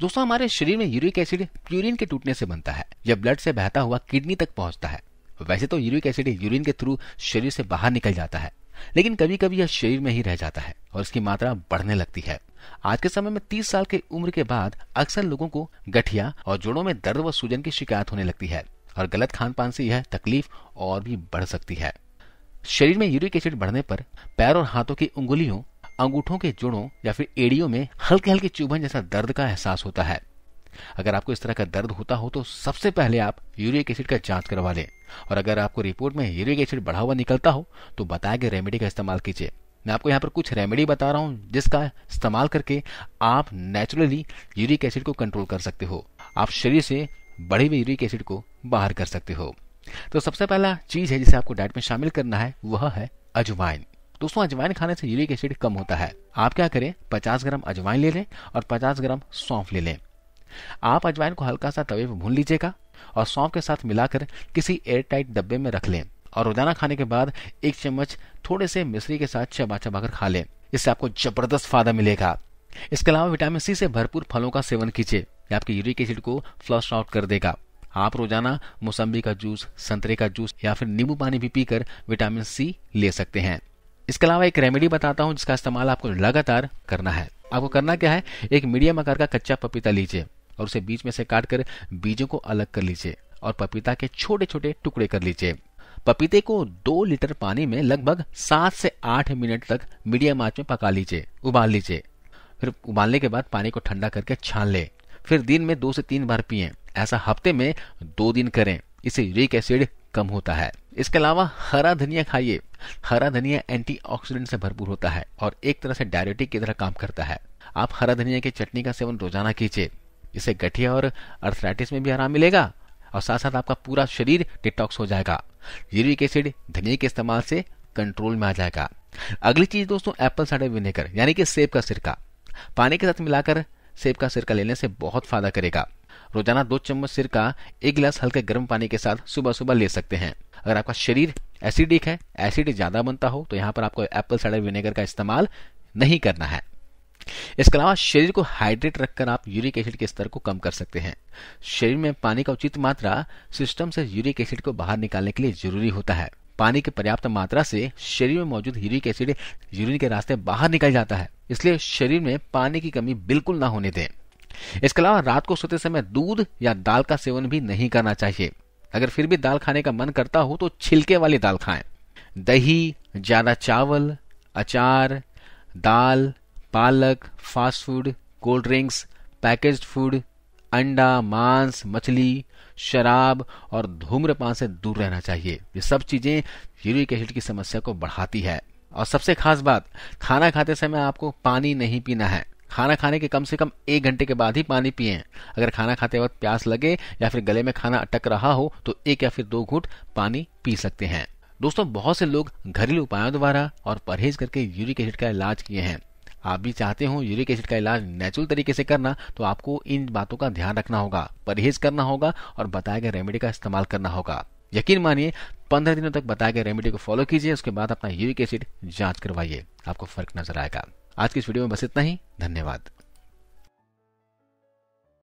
दोस्तों हमारे शरीर में यूरिक एसिड यूरिन के टूटने से बनता है यह ब्लड से बहता हुआ किडनी तक पहुंचता है वैसे तो यूरिक एसिड यूरिन के थ्रू शरीर से बाहर निकल जाता है लेकिन कभी कभी यह शरीर में ही रह जाता है और इसकी मात्रा बढ़ने लगती है आज के समय में तीस साल के उम्र के बाद अक्सर लोगों को गठिया और जोड़ों में दर्द व सूजन की शिकायत होने लगती है और गलत खान पान से यह तकलीफ और भी बढ़ सकती है शरीर में यूरिक एसिड बढ़ने पर पैर और हाथों की उंगलियों अंगूठों के जोड़ों या फिर एड़ियों में हल्के हल्के चुभन जैसा दर्द का एहसास होता है अगर आपको इस तरह का दर्द होता हो तो सबसे पहले आप यूरिक एसिड का जांच करवा लें और अगर आपको रिपोर्ट में यूरिक एसिड बढ़ा हुआ निकलता हो तो बताया गया रेमेडी का इस्तेमाल कीजिए मैं आपको यहाँ पर कुछ रेमेडी बता रहा हूँ जिसका इस्तेमाल करके आप नेचुरली यूरिक एसिड को कंट्रोल कर सकते हो आप शरीर से बढ़े हुए यूरिक एसिड को बाहर कर सकते हो तो सबसे पहला चीज है जिसे आपको डाइट में शामिल करना है वह है अजवाइन दोस्तों अजवाइन खाने से यूरिक एसिड कम होता है आप क्या करें पचास ग्राम अजवाइन ले लें और पचास ग्राम सौंफ ले लें आप अजवाइन को हल्का सा तवे में भून लीजिएगा और सौंफ के साथ मिलाकर किसी एयर टाइट डब्बे में रख लें और रोजाना खाने के बाद एक चम्मच थोड़े से मिश्री के साथ चबा चबा कर खा लें इससे आपको जबरदस्त फायदा मिलेगा इसके अलावा विटामिन सी से भरपूर फलों का सेवन कीजिए आपके यूरिक एसिड को फ्लश आउट कर देगा आप रोजाना मौसम्बी का जूस संतरे का जूस या फिर नींबू पानी भी पीकर विटामिन सी ले सकते हैं इसके अलावा एक रेमेडी बताता हूँ जिसका इस्तेमाल आपको लगातार करना है आपको करना क्या है एक मीडियम आकार का कच्चा पपीता लीजिए और उसे बीच में से काट कर बीजों को अलग कर लीजिए और पपीता के छोटे छोटे टुकड़े कर लीजिए पपीते को दो लीटर पानी में लगभग सात से आठ मिनट तक मीडियम आंच में पका लीजिए उबाल लीजिए फिर उबालने के बाद पानी को ठंडा करके छान लें फिर दिन में दो से तीन बार पिए ऐसा हफ्ते में दो दिन करें इससे यूरिक एसिड कम होता है इसके अलावा हरा धनिया खाइए हरा धनिया एंटीऑक्सीडेंट से भरपूर होता है और एक तरह से डायरेटिक की तरह काम करता है आप हरा धनिया की चटनी का सेवन रोजाना कीजिए इसे गठिया और अर्थराइटिस में भी आराम मिलेगा और साथ साथ आपका पूरा शरीर डिटॉक्स हो जाएगा यूरिक एसिड धनिया के इस्तेमाल से कंट्रोल में आ जाएगा अगली चीज दोस्तों एप्पल साइडर विनेगर यानी कि सेब का सिरका पानी के साथ मिलाकर सेब का सिरका लेने से बहुत फायदा करेगा रोजाना दो चम्मच सिरका एक गिलास हल्के गर्म पानी के साथ सुबह सुबह ले सकते हैं अगर आपका शरीर एसिडिक है एसिड ज्यादा बनता हो तो यहां पर आपको एप्पल साइडर विनेगर का इस्तेमाल नहीं करना है इसके अलावा शरीर को हाइड्रेट रखकर आप यूरिक एसिड के स्तर को कम कर सकते हैं शरीर में पानी का उचित मात्रा सिस्टम से यूरिक एसिड को बाहर निकालने के लिए जरूरी होता है पानी की पर्याप्त मात्रा से शरीर में मौजूद यूरिक एसिड यूरिन के रास्ते बाहर निकल जाता है इसलिए शरीर में पानी की कमी बिल्कुल ना होने दें इसके अलावा रात को सोते समय दूध या दाल का सेवन भी नहीं करना चाहिए अगर फिर भी दाल खाने का मन करता हो तो छिलके वाली दाल खाएं दही ज्यादा चावल अचार दाल पालक fast food cold drinks package food अंडा मांस मछली शराब और धूम्रपान से दूर रहना चाहिए ये सब चीजें यूरिक एसिड की समस्या को बढ़ाती है और सबसे खास बात खाना खाते समय आपको पानी नहीं पीना है खाना खाने के कम से कम एक घंटे के बाद ही पानी पिए अगर खाना खाते वक्त प्यास लगे या फिर गले में खाना अटक रहा हो तो एक या फिर दो घूट पानी पी सकते हैं दोस्तों बहुत से लोग घरेलू उपायों द्वारा और परहेज करके यूरिक एसिड का इलाज किए हैं आप भी चाहते हो यूरिक एसिड का इलाज नेचुरल तरीके से करना तो आपको इन बातों का ध्यान रखना होगा परहेज करना होगा और बताए गए रेमेडी का इस्तेमाल करना होगा यकीन मानिए पंद्रह दिनों तक बताए गए रेमेडी को फॉलो कीजिए उसके बाद अपना यूरिक एसिड जांच करवाइए आपको फर्क नजर आएगा आज की इस वीडियो में बस इतना ही धन्यवाद